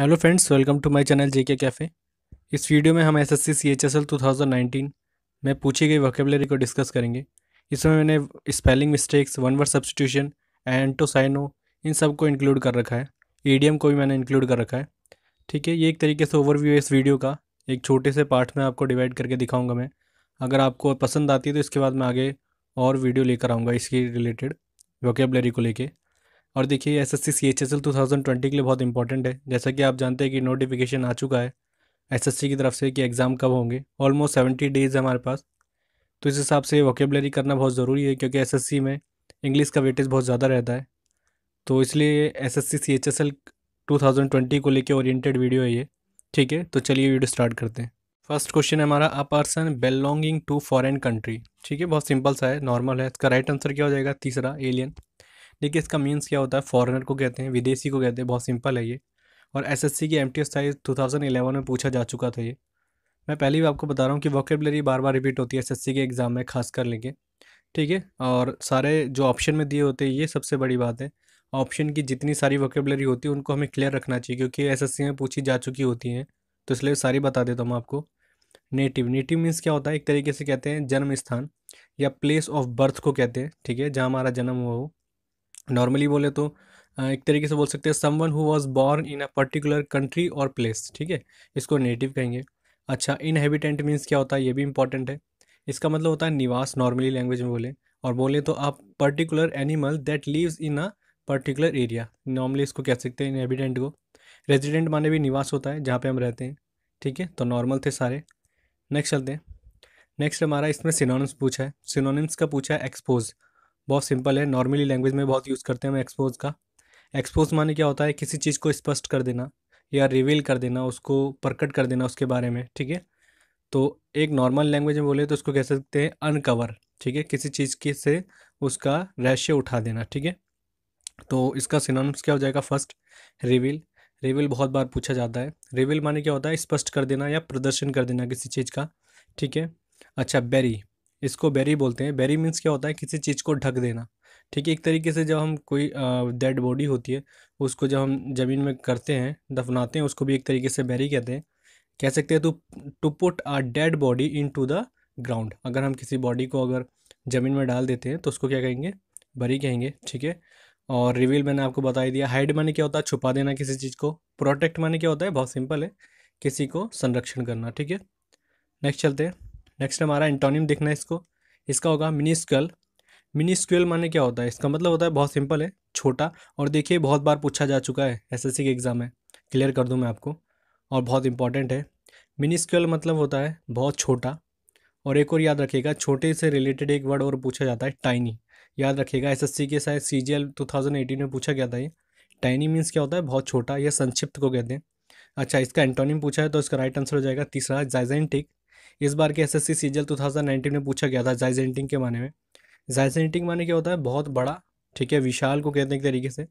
hello friends welcome to my channel JK cafe इस video में हम S S C C H S L two thousand nineteen में पूछी गई vocabulary को डिस्कस करेंगे इसमें मैंने spelling mistakes one word substitution एंटोसाइनो इन सब को इंक्लूड कर रखा है ईडीएम को भी मैंने इंक्लूड कर रखा है ठीक है ये एक तरीके से ओवरव्यू है इस वीडियो का एक छोटे से पार्ट में आपको डिवाइड करके दिखाऊँगा मैं अगर आपको पसंद आती है तो इसके बाद मैं आगे और वीडियो लेकर आऊँगा इसके रिलेटेड वोकेबलरी को लेकर और देखिए S S C C H S L two thousand twenty के लिए बहुत इंपॉर्टेंट है जैसा कि आप जानते हैं कि नोटिफिकेशन आ चुका है एस एस सी की तरफ से कि एग्ज़ाम कब होंगे ऑलमोस्ट सेवेंटी डेज़ है हमारे पास तो इस हिसाब से वोकेबलरी करना बहुत ज़रूरी है क्योंकि एस एस सी में इंग्लिश का वेटेज बहुत ज़्यादा रहता है तो इसलिए S S C C H S L two thousand twenty को लेकर ओरिएटेड वीडियो है ये ठीक है तो चलिए वीडियो स्टार्ट करते हैं फर्स्ट क्वेश्चन है हमारा a person belonging to foreign country ठीक है बहुत सिंपल सा है नॉर्मल है इसका राइट आंसर क्या हो जाएगा तीसरा एलियन देखिए इसका मीन्स क्या होता है फॉरेनर को कहते हैं विदेशी को कहते हैं बहुत सिंपल है ये और एसएससी की एमटीएस साइज 2011 में पूछा जा चुका था ये मैं पहले भी आपको बता रहा हूँ कि वॉकेबलरी बार बार रिपीट होती है सी के एग्ज़ाम में खास कर लेंगे ठीक है और सारे जो ऑप्शन में दिए होते हैं ये सबसे बड़ी बात है ऑप्शन की जितनी सारी वोकेबलरी होती है उनको हमें क्लियर रखना चाहिए क्योंकि सी में पूछी जा चुकी होती हैं तो इसलिए सारी बता देता हूँ आपको नेटिव नेटिव मीन्स क्या होता है एक तरीके से कहते हैं जन्म स्थान या प्लेस ऑफ बर्थ को कहते हैं ठीक है जहाँ हमारा जन्म हुआ हो नॉर्मली बोले तो एक तरीके से बोल सकते हैं someone who was born in a particular country और प्लेस ठीक है इसको नेटिव कहेंगे अच्छा इनहेबिटेंट मीन्स क्या होता है ये भी इंपॉर्टेंट है इसका मतलब होता है निवास नॉर्मली लैंग्वेज में बोले और बोले तो आप particular animal that lives in a particular area normally इसको कह सकते हैं इनहेबिटेंट को रेजिडेंट माने भी निवास होता है जहाँ पे हम रहते हैं ठीक है तो नॉर्मल थे सारे नेक्स्ट चलते हैं नेक्स्ट हमारा इसमें सिनोनिम्स पूछा है सिनोनिम्स का पूछा है एक्सपोज बहुत सिंपल है नॉर्मली लैंग्वेज में बहुत यूज़ करते हैं हम एक्सपोज का एक्सपोज माने क्या होता है किसी चीज़ को स्पष्ट कर देना या रिवील कर देना उसको प्रकट कर देना उसके बारे में ठीक है तो एक नॉर्मल लैंग्वेज में बोले तो उसको कह सकते हैं अनकवर ठीक है किसी चीज़ के से उसका रहस्य उठा देना ठीक है तो इसका सिनोनिम्स क्या हो जाएगा फर्स्ट रिवील रिवील बहुत बार पूछा जाता है रिवील माने क्या होता है स्पष्ट कर देना या प्रदर्शन कर देना किसी चीज़ का ठीक है अच्छा बेरी इसको बेरी बोलते हैं बेरी मीन्स क्या होता है किसी चीज़ को ढक देना ठीक है एक तरीके से जब हम कोई डेड बॉडी होती है उसको जब हम ज़मीन में करते हैं दफनाते हैं उसको भी एक तरीके से बेरी कहते हैं कह सकते हैं तो to put a dead body into the ground अगर हम किसी बॉडी को अगर ज़मीन में डाल देते हैं तो उसको क्या कहेंगे बरी कहेंगे ठीक है और रिवील मैंने आपको बता ही दिया हाइड माने क्या होता है छुपा देना किसी चीज़ को प्रोटेक्ट माने क्या होता है बहुत सिंपल है किसी को संरक्षण करना ठीक है नेक्स्ट चलते हैं नेक्स्ट हमारा एंटोनियम देखना है इसको इसका होगा मिनीस्कल मिनिस्क्यूल माने क्या होता है इसका मतलब होता है बहुत सिंपल है छोटा और देखिए बहुत बार पूछा जा चुका है एसएससी के एग्ज़ाम में क्लियर कर दूँ मैं आपको और बहुत इंपॉर्टेंट है मिनिस्क्यूल मतलब होता है बहुत छोटा और एक और याद रखिएगा छोटे से रिलेटेड एक वर्ड और पूछा जाता है टाइनी याद रखिएगा एस के शायद सी जी में पूछा गया था ये टाइनी मीन्स क्या होता है बहुत छोटा या संक्षिप्त को कहते हैं अच्छा इसका एंटोनियम पूछा है तो इसका राइट आंसर हो जाएगा तीसरा जाइजेंटिक इस बार के एसएससी सीजल 2019 में पूछा गया था जाइजेंटिंग के माने में जायजेंटिंग माने क्या होता है बहुत बड़ा ठीक है विशाल को कहते हैं एक तरीके से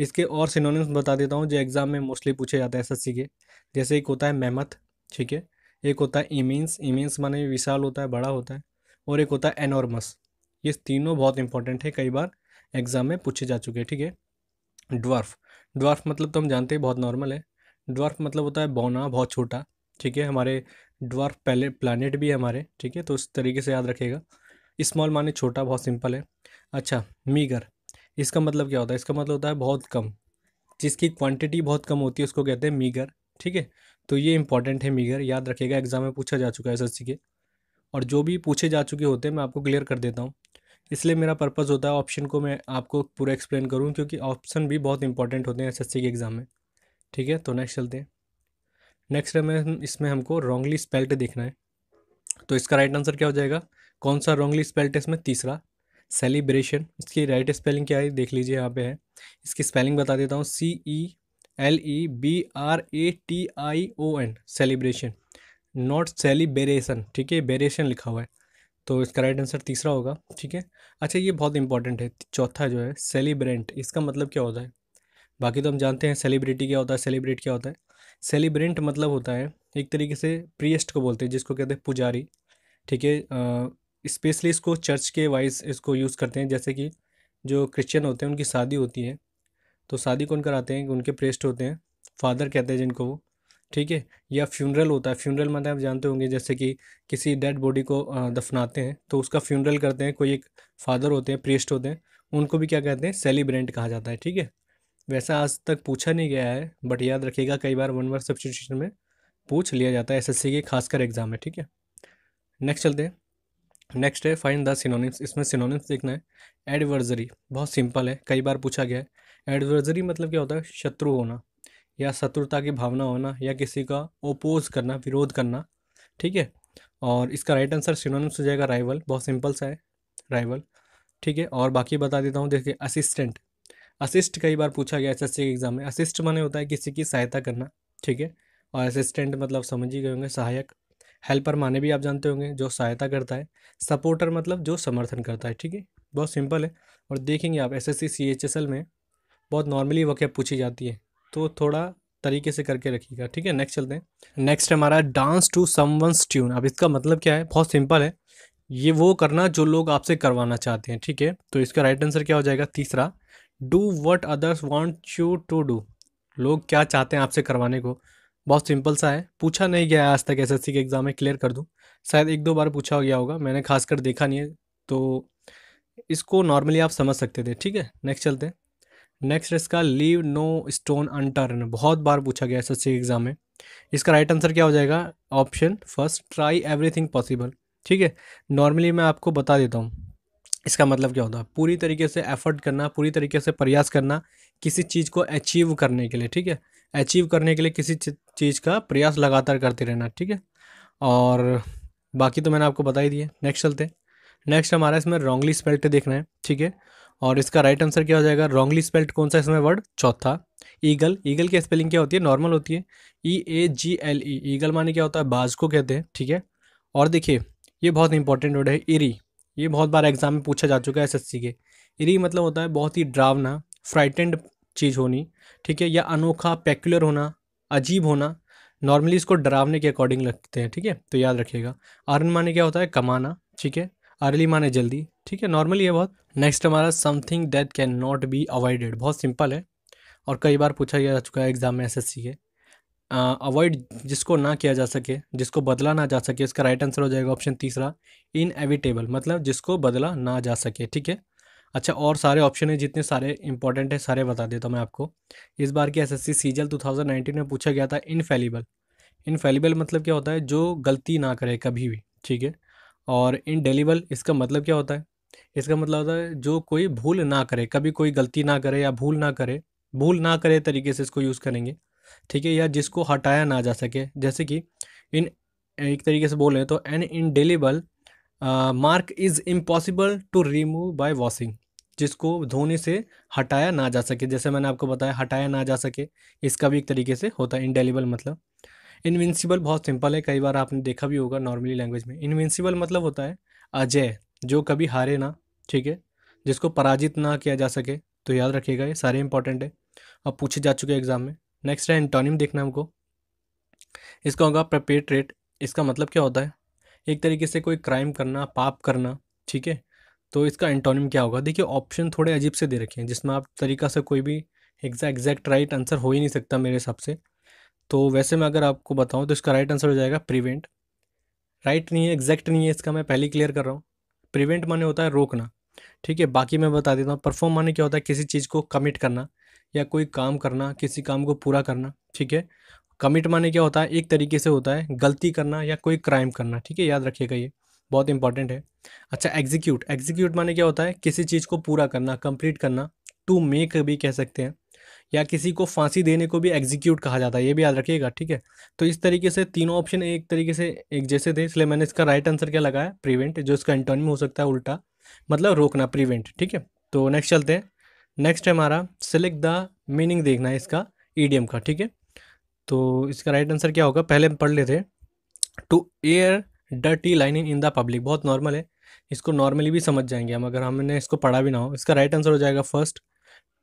इसके और सिनोनिम्स बता देता हूँ जो एग्ज़ाम में मोस्टली पूछे जाते हैं एस के जैसे एक होता है मेमथ ठीक है एक होता है इमीन्स इमीन्स माने विशाल होता है बड़ा होता है और एक होता है एनॉर्मस ये तीनों बहुत इंपॉर्टेंट है कई बार एग्ज़ाम में पूछे जा चुके हैं ठीक है ड्वार्फ ड्वार्फ मतलब तो हम जानते हैं बहुत नॉर्मल है ड्वार्फ मतलब होता है बौना बहुत छोटा ठीक है हमारे ड्वार्फ पहले प्लानट भी है हमारे ठीक है तो उस तरीके से याद रखेगा स्मॉल माने छोटा बहुत सिंपल है अच्छा मीगर इसका मतलब क्या होता है इसका मतलब होता है बहुत कम जिसकी क्वांटिटी बहुत कम होती है उसको कहते हैं मीगर ठीक है तो ये इंपॉर्टेंट है मीगर याद रखेगा एग्जाम में पूछा जा चुका है एस के और जो भी पूछे जा चुके होते हैं मैं आपको क्लियर कर देता हूँ इसलिए मेरा पर्पज़ होता है ऑप्शन को मैं आपको पूरा एक्सप्लेन करूँ क्योंकि ऑप्शन भी बहुत इंपॉर्टेंट होते हैं एस के एग्ज़ाम में ठीक है तो नेक्स्ट चलते हैं नेक्स्ट हमें इसमें हमको रॉन्गली स्पेल्ट देखना है तो इसका राइट आंसर क्या हो जाएगा कौन सा रॉन्गली स्पेल्ट है इसमें तीसरा सेलिब्रेशन इसकी राइट स्पेलिंग क्या है देख लीजिए यहाँ पे है इसकी स्पेलिंग बता देता हूँ C E L E B R A T I O N celebration not celebration ठीक है बेरेशन लिखा हुआ है तो इसका राइट आंसर तीसरा होगा ठीक है अच्छा ये बहुत इंपॉर्टेंट है चौथा जो है सेलिब्रेंट इसका मतलब क्या होता है बाकी तो हम जानते हैं सेलिब्रिटी क्या होता है सेलिब्रेट क्या होता है सेलिब्रेंट मतलब होता है एक तरीके से प्रियस्ट को बोलते हैं जिसको कहते हैं पुजारी ठीक है स्पेशली इसको चर्च के वाइज इसको यूज़ करते हैं जैसे कि जो क्रिश्चियन होते हैं उनकी शादी होती है तो शादी कौन कराते हैं उनके प्रेस्ट होते हैं फादर कहते हैं जिनको वो ठीक है या फ्यूनरल होता है फ्यूनरल मतलब आप जानते होंगे जैसे कि किसी डेड बॉडी को दफनाते हैं तो उसका फ्यूनरल करते हैं कोई एक फादर होते हैं प्रेस्ट होते हैं उनको भी क्या कहते हैं सेलिब्रेंट कहा जाता है ठीक है वैसा आज तक पूछा नहीं गया है बट याद रखिएगा कई बार वन वर्ड सब्सिट्यूशन में पूछ लिया जाता है एसएससी के खासकर एग्ज़ाम में ठीक है नेक्स्ट चलते हैं नेक्स्ट है फाइन द सिनोनिम्स इसमें सिनोनिम्स देखना है एडवर्जरी बहुत सिंपल है कई बार पूछा गया है एडवर्जरी मतलब क्या होता है शत्रु होना या शत्रुता की भावना होना या किसी का ओपोज करना विरोध करना ठीक है और इसका राइट आंसर सिनोनिम्स हो जाएगा राइवल बहुत सिंपल सा है राइवल ठीक है और बाकी बता देता हूँ देखिए असिस्टेंट असिस्ट कई बार पूछा गया एसएससी के एग्ज़ाम में असिस्ट माने होता है किसी की सहायता करना ठीक है और असिस्टेंट मतलब समझ ही गए होंगे सहायक हेल्पर माने भी आप जानते होंगे जो सहायता करता है सपोर्टर मतलब जो समर्थन करता है ठीक है बहुत सिंपल है और देखेंगे आप एस एस में बहुत नॉर्मली वक्य पूछी जाती है तो थोड़ा तरीके से करके रखिएगा ठीक है नेक्स्ट चलते हैं नेक्स्ट हमारा डांस टू समवंस ट्यून अब इसका मतलब क्या है बहुत सिंपल है ये वो करना जो लोग आपसे करवाना चाहते हैं ठीक है तो इसका राइट आंसर क्या हो जाएगा तीसरा do what others want you to do लोग क्या चाहते हैं आपसे करवाने को बहुत सिंपल सा है पूछा नहीं गया है आज तक एस एस सी के एग्ज़ाम में क्लियर कर दूँ शायद एक दो बार पूछा गया होगा मैंने खासकर देखा नहीं है तो इसको नॉर्मली आप समझ सकते थे ठीक है नेक्स्ट चलते हैं नेक्स्ट इसका लीव नो स्टोन अनटर्न बहुत बार पूछा गया एस एस सी एग्ज़ाम में इसका राइट आंसर क्या हो जाएगा option first try everything possible ठीक है नॉर्मली मैं आपको बता देता हूँ इसका मतलब क्या होता है पूरी तरीके से एफर्ट करना पूरी तरीके से प्रयास करना किसी चीज़ को अचीव करने के लिए ठीक है अचीव करने के लिए किसी चीज़ का प्रयास लगातार करते रहना ठीक है और बाकी तो मैंने आपको बता ही दिया नेक्स्ट चलते हैं नेक्स्ट हमारा इसमें रॉन्गली स्पेल्ट देखना है ठीक है और इसका राइट आंसर क्या हो जाएगा रॉन्गली स्पेल्ट कौन सा इसमें वर्ड चौथा ईगल ईगल की स्पेलिंग क्या होती है नॉर्मल होती है ई ए जी एल ई ईगल माने क्या होता है बाज को कहते हैं ठीक है और देखिए ये बहुत इंपॉर्टेंट वर्ड है इरी ये बहुत बार एग्ज़ाम में पूछा जा चुका है एसएससी के इरी मतलब होता है बहुत ही ड्रावना फ्राइटेंड चीज़ होनी ठीक है या अनोखा पैक्युलर होना अजीब होना नॉर्मली इसको डरावने के अकॉर्डिंग लगते हैं ठीक है तो याद रखिएगा अर्न माने क्या होता है कमाना ठीक है अर्ली माने जल्दी ठीक है नॉर्मली है बहुत नेक्स्ट हमारा something that can not be avoided बहुत सिंपल है और कई बार पूछा गया जा चुका है एग्जाम में एसएससी के अवॉइड जिसको ना किया जा सके जिसको बदला ना जा सके इसका राइट आंसर हो जाएगा ऑप्शन तीसरा इन एविटेबल मतलब जिसको बदला ना जा सके ठीक है अच्छा और सारे ऑप्शन है जितने सारे इंपॉर्टेंट हैं सारे बता देता हूँ मैं आपको इस बार की S S C CGL two thousand में पूछा गया था इनफेलिबल इनफेलिबल मतलब क्या होता है जो गलती ना करे कभी भी ठीक है और इनडेलीबल इसका मतलब क्या होता है इसका मतलब होता है जो कोई भूल ना करे कभी कोई गलती ना करे या भूल ना करे भूल ना करे तरीके से इसको यूज़ करेंगे ठीक है या जिसको हटाया ना जा सके जैसे कि इन एक तरीके से बोलें तो an indelible mark is impossible to remove by washing जिसको धोने से हटाया ना जा सके जैसे मैंने आपको बताया हटाया ना जा सके इसका भी एक तरीके से होता है इनडेलीबल मतलब इनविंसिबल बहुत सिंपल है कई बार आपने देखा भी होगा नॉर्मली लैंग्वेज में इनविंसिबल मतलब होता है अजय जो कभी हारे ना ठीक है जिसको पराजित ना किया जा सके तो याद रखिएगा ये सारे इंपॉर्टेंट है अब पूछे जा चुके एग्ज़ाम में नेक्स्ट है एंटोनिम देखना हमको इसका होगा प्रपेट्रेट इसका मतलब क्या होता है एक तरीके से कोई क्राइम करना पाप करना ठीक है तो इसका एंटोनिम क्या होगा देखिए ऑप्शन थोड़े अजीब से दे रखे हैं जिसमें आप तरीका से कोई भी एग्जैक्ट एग्जैक्ट राइट आंसर हो ही नहीं सकता मेरे हिसाब से तो वैसे मैं अगर आपको बताऊँ तो इसका राइट आंसर हो जाएगा प्रिवेंट राइट नहीं है एग्जैक्ट नहीं है इसका मैं पहले क्लियर कर रहा हूँ प्रिवेंट माने होता है रोकना ठीक है बाकी मैं बता देता हूँ परफॉर्म माने क्या होता है किसी चीज़ को कमिट करना या कोई काम करना किसी काम को पूरा करना ठीक है कमिट माने क्या होता है एक तरीके से होता है गलती करना या कोई क्राइम करना ठीक है याद रखिएगा ये बहुत इंपॉर्टेंट है अच्छा एग्जीक्यूट एग्जीक्यूट माने क्या होता है किसी चीज़ को पूरा करना कंप्लीट करना टू मेक भी कह सकते हैं या किसी को फांसी देने को भी एग्जीक्यूट कहा जाता है ये भी याद रखिएगा ठीक है तो इस तरीके से तीनों ऑप्शन एक तरीके से एक जैसे थे इसलिए मैंने इसका राइट आंसर क्या लगाया प्रिवेंट जो इसका एंटोनिम हो सकता है उल्टा मतलब रोकना प्रिवेंट ठीक है तो नेक्स्ट चलते हैं नेक्स्ट है हमारा सिलेक्ट द मीनिंग देखना है इसका ईडीएम का ठीक है तो इसका राइट आंसर क्या होगा पहले हम पढ़ लेते to air dirty linen in the public बहुत नॉर्मल है इसको नॉर्मली भी समझ जाएंगे हम अगर हमने इसको पढ़ा भी ना हो इसका राइट आंसर हो जाएगा first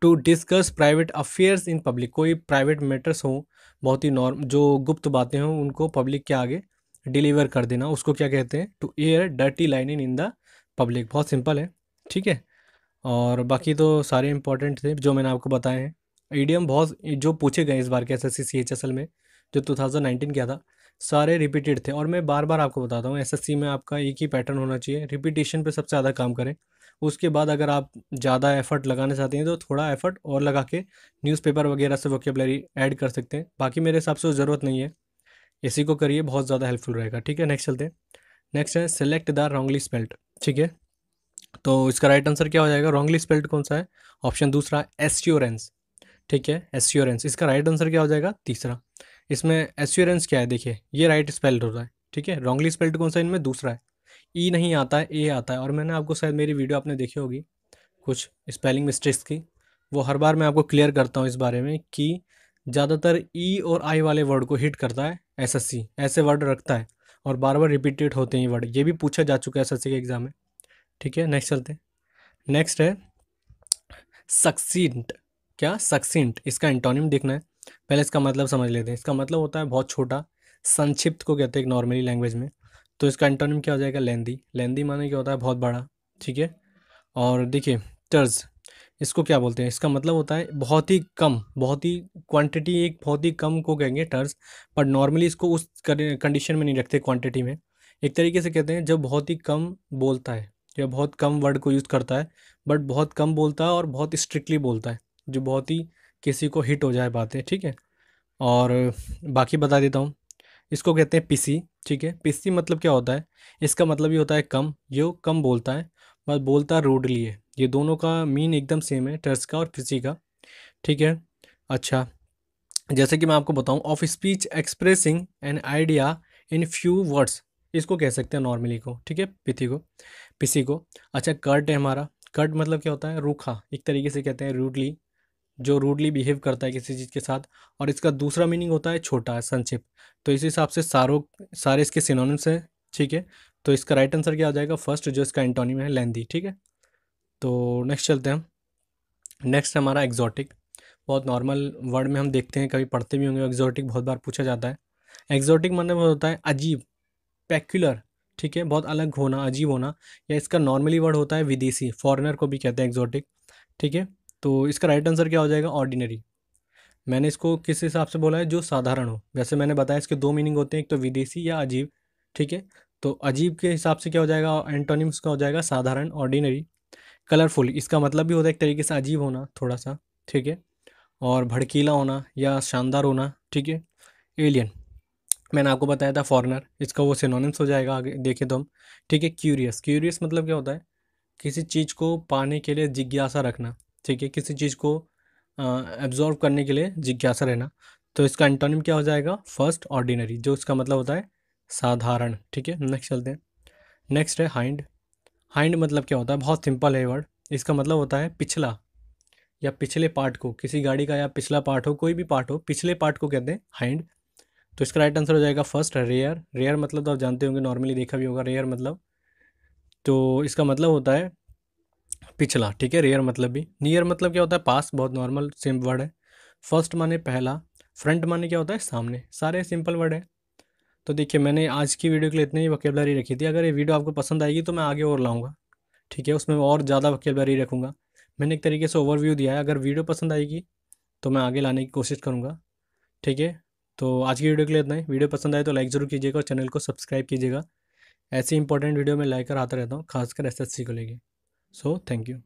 to discuss private affairs in public कोई प्राइवेट मैटर्स हों बहुत ही नॉर्म जो गुप्त बातें हों उनको पब्लिक के आगे डिलीवर कर देना उसको क्या कहते हैं to air dirty linen in the public बहुत सिंपल है ठीक है और बाकी तो सारे इंपॉर्टेंट थे जो मैंने आपको बताए हैं ईडीएम e बहुत जो पूछे गए इस बार के एस एस सी में जो नाइनटीन किया था सारे रिपीटेड थे और मैं बार बार आपको बताता हूँ सी में आपका एक ही पैटर्न होना चाहिए रिपीटेशन पे सबसे ज़्यादा काम करें उसके बाद अगर आप ज़्यादा एफर्ट लगाना चाहते हैं तो थोड़ा एफर्ट और लगा के न्यूज़पेपर वगैरह से वोकेबलरी ऐड कर सकते हैं बाकी मेरे हिसाब से ज़रूरत नहीं है इसी को करिए बहुत ज़्यादा हेल्पफुल रहेगा ठीक है नेक्स्ट चलते हैं नेक्स्ट है सेलेक्ट द रॉन्गली स्पेल्ट ठीक है तो इसका राइट आंसर क्या हो जाएगा रॉन्गली स्पेल्ड कौन सा है ऑप्शन दूसरा एस्योरेंस ठीक है एस्योरेंस इसका राइट आंसर क्या हो जाएगा तीसरा इसमें एस्योरेंस क्या है देखिए ये राइट स्पेल्ड हो रहा है ठीक है रॉन्गली स्पेल्ड कौन सा इनमें दूसरा है ई e नहीं आता है ए आता है और मैंने आपको शायद मेरी वीडियो आपने देखी होगी कुछ स्पेलिंग मिस्टेक्स की वो हर बार मैं आपको क्लियर करता हूँ इस बारे में कि ज़्यादातर ई e और आई वाले वर्ड को हिट करता है एस ऐसे वर्ड रखता है और बार बार रिपीटेड होते हैं ये वर्ड ये भी पूछा जा चुका है एस के एग्ज़ाम में ठीक है नेक्स्ट चलते हैं नेक्स्ट है सक्सीट क्या सक्सीट इसका एंटोनिम देखना है पहले इसका मतलब समझ लेते हैं इसका मतलब होता है बहुत छोटा संक्षिप्त को कहते हैं नॉर्मली लैंग्वेज में तो इसका एंटोनिम क्या हो जाएगा लेंदी लेंदी माने क्या होता है बहुत बड़ा ठीक है और देखिए टर्ज इसको क्या बोलते हैं इसका मतलब होता है बहुत ही कम बहुत ही क्वांटिटी एक बहुत ही कम को कहेंगे टर्स पर नॉर्मली इसको उस कंडीशन में नहीं रखते क्वांटिटी में एक तरीके से कहते हैं जब बहुत ही कम बोलता है या बहुत कम वर्ड को यूज़ करता है बट बहुत कम बोलता है और बहुत स्ट्रिक्टली बोलता है जो बहुत ही किसी को हिट हो जाए बातें ठीक है और बाकी बता देता हूँ इसको कहते हैं पिसी ठीक है पिसी मतलब क्या होता है इसका मतलब ये होता है कम ये कम बोलता है बस बोलता रूडली है ये दोनों का मीन एकदम सेम है टर्स का और पिसी का ठीक है अच्छा जैसे कि मैं आपको बताऊं of speech expressing an idea in few words इसको कह सकते हैं नॉर्मली को ठीक है पिथी को पिसी को अच्छा कर्ट है हमारा कर्ट मतलब क्या होता है रूखा एक तरीके से कहते हैं रूडली जो रूडली बिहेव करता है किसी चीज़ के साथ और इसका दूसरा मीनिंग होता है छोटा संक्षिप्त तो इस हिसाब से सारों सारे इसके सिनोनिम्स हैं ठीक है तो इसका राइट आंसर क्या आ जाएगा फर्स्ट जो इसका एंटोनिम है लेंदी ठीक है तो नेक्स्ट चलते हैं नेक्स्ट हमारा एक्जॉटिक बहुत नॉर्मल वर्ड में हम देखते हैं कभी पढ़ते भी होंगे एक्जॉटिक बहुत बार पूछा जाता है एक्जॉटिक मतलब होता है अजीब पैक्यूलर ठीक है बहुत अलग होना अजीब होना या इसका नॉर्मली वर्ड होता है विदेशी फॉरेनर को भी कहते हैं एक्जॉटिक ठीक है तो इसका राइट आंसर क्या हो जाएगा ऑर्डिनरी मैंने इसको किस हिसाब से बोला है जो साधारण हो वैसे मैंने बताया इसके दो मीनिंग होते हैं एक तो विदेशी या अजीब ठीक है तो अजीब के हिसाब से क्या हो जाएगा एंटोनिम्स का हो जाएगा साधारण ऑर्डिनरी कलरफुल इसका मतलब भी होता है एक तरीके से अजीब होना थोड़ा सा ठीक है और भड़कीला होना या शानदार होना ठीक है एलियन मैंने आपको बताया था फॉरनर इसका वो सिनोनिम्स हो जाएगा आगे देखिए तो हम ठीक है क्यूरियस क्यूरियस मतलब क्या होता है किसी चीज़ को पाने के लिए जिज्ञासा रखना ठीक है किसी चीज़ को एब्जॉर्व करने के लिए जिज्ञासा रहना तो इसका एंटोनिम क्या हो जाएगा फर्स्ट ऑर्डिनरी जो इसका मतलब होता है साधारण ठीक है नेक्स्ट चलते हैं नेक्स्ट है हाइंड हाइंड मतलब क्या होता है बहुत सिंपल है वर्ड इसका मतलब होता है पिछला या पिछले पार्ट को किसी गाड़ी का या पिछला पार्ट हो कोई भी पार्ट हो पिछले पार्ट को कहते हैं हाइंड तो इसका राइट आंसर हो जाएगा फर्स्ट रेयर रेयर मतलब तो आप जानते होंगे नॉर्मली देखा भी होगा रेयर मतलब तो इसका मतलब होता है पिछला ठीक है रेयर मतलब भी नियर मतलब क्या होता है पास बहुत नॉर्मल सिम वर्ड है फर्स्ट माने पहला फ्रंट माने क्या होता है सामने सारे सिंपल वर्ड है तो देखिए मैंने आज की वीडियो के लिए इतनी ही वकेबलरी रखी थी अगर ये वीडियो आपको पसंद आएगी तो मैं आगे और लाऊंगा ठीक है उसमें और ज़्यादा वकेबलरी रखूँगा मैंने एक तरीके से ओवरव्यू दिया है अगर वीडियो पसंद आएगी तो मैं आगे लाने की कोशिश करूँगा ठीक है तो आज की वीडियो के लिए इतना ही वीडियो पसंद आए तो लाइक ज़रूर कीजिएगा और चैनल को सब्सक्राइब कीजिएगा ऐसी इंपॉर्टेंट वीडियो में लाइक कर आता रहता हूँ खासकर एसएससी को लेके सो थैंक यू